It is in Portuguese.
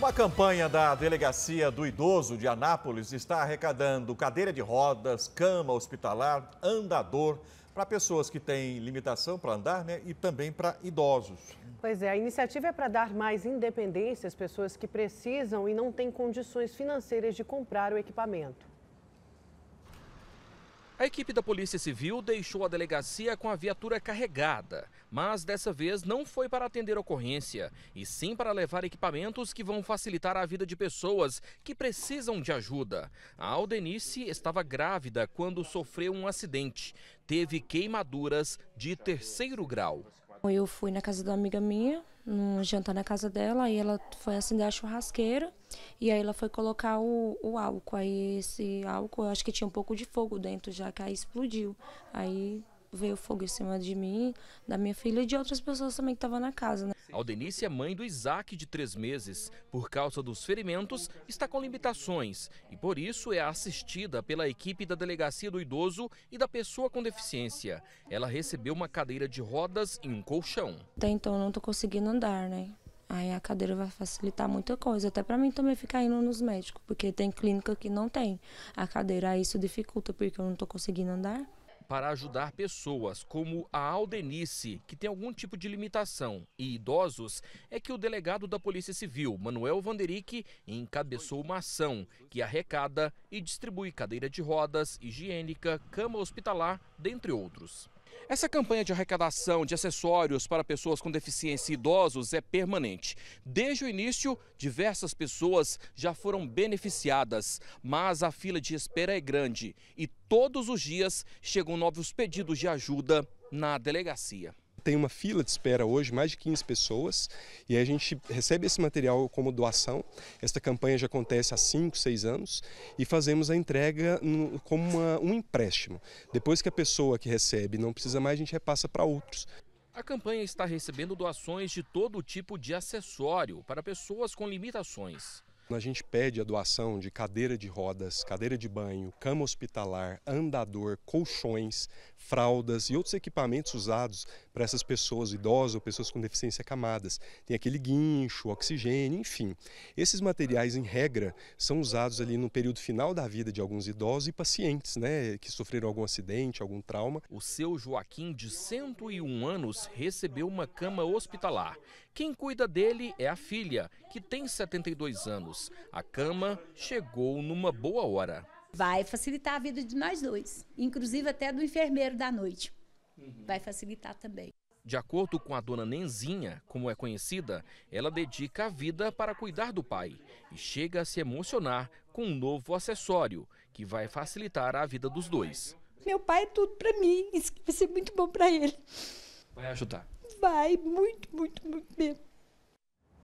Uma campanha da Delegacia do Idoso de Anápolis está arrecadando cadeira de rodas, cama hospitalar, andador para pessoas que têm limitação para andar né, e também para idosos. Pois é, a iniciativa é para dar mais independência às pessoas que precisam e não têm condições financeiras de comprar o equipamento. A equipe da Polícia Civil deixou a delegacia com a viatura carregada, mas dessa vez não foi para atender a ocorrência, e sim para levar equipamentos que vão facilitar a vida de pessoas que precisam de ajuda. A Aldenice estava grávida quando sofreu um acidente. Teve queimaduras de terceiro grau. Eu fui na casa da amiga minha, num jantar na casa dela, aí ela foi acender a churrasqueira e aí ela foi colocar o, o álcool. Aí esse álcool, eu acho que tinha um pouco de fogo dentro, já que aí explodiu. Aí veio fogo em cima de mim, da minha filha e de outras pessoas também que estavam na casa. Né? Aldenice é mãe do Isaac, de três meses. Por causa dos ferimentos, está com limitações e, por isso, é assistida pela equipe da Delegacia do Idoso e da Pessoa com Deficiência. Ela recebeu uma cadeira de rodas e um colchão. Até então, não estou conseguindo andar, né? Aí a cadeira vai facilitar muita coisa, até para mim também ficar indo nos médicos, porque tem clínica que não tem a cadeira, aí isso dificulta porque eu não estou conseguindo andar para ajudar pessoas como a Aldenice, que tem algum tipo de limitação, e idosos, é que o delegado da Polícia Civil, Manuel Vanderick, encabeçou uma ação que arrecada e distribui cadeira de rodas, higiênica, cama hospitalar, dentre outros. Essa campanha de arrecadação de acessórios para pessoas com deficiência e idosos é permanente. Desde o início, diversas pessoas já foram beneficiadas, mas a fila de espera é grande e todos os dias chegam novos pedidos de ajuda na delegacia. Tem uma fila de espera hoje, mais de 15 pessoas, e a gente recebe esse material como doação. Esta campanha já acontece há 5, 6 anos e fazemos a entrega como uma, um empréstimo. Depois que a pessoa que recebe não precisa mais, a gente repassa para outros. A campanha está recebendo doações de todo tipo de acessório para pessoas com limitações. A gente pede a doação de cadeira de rodas, cadeira de banho, cama hospitalar, andador, colchões, fraldas e outros equipamentos usados para essas pessoas idosas ou pessoas com deficiência camadas. Tem aquele guincho, oxigênio, enfim. Esses materiais, em regra, são usados ali no período final da vida de alguns idosos e pacientes, né, que sofreram algum acidente, algum trauma. O seu Joaquim, de 101 anos, recebeu uma cama hospitalar. Quem cuida dele é a filha, que tem 72 anos. A cama chegou numa boa hora. Vai facilitar a vida de nós dois, inclusive até do enfermeiro da noite. Uhum. Vai facilitar também. De acordo com a dona Nenzinha, como é conhecida, ela dedica a vida para cuidar do pai e chega a se emocionar com um novo acessório que vai facilitar a vida dos dois. Meu pai é tudo para mim, isso vai ser muito bom para ele. Vai ajudar? Vai, muito, muito, muito mesmo.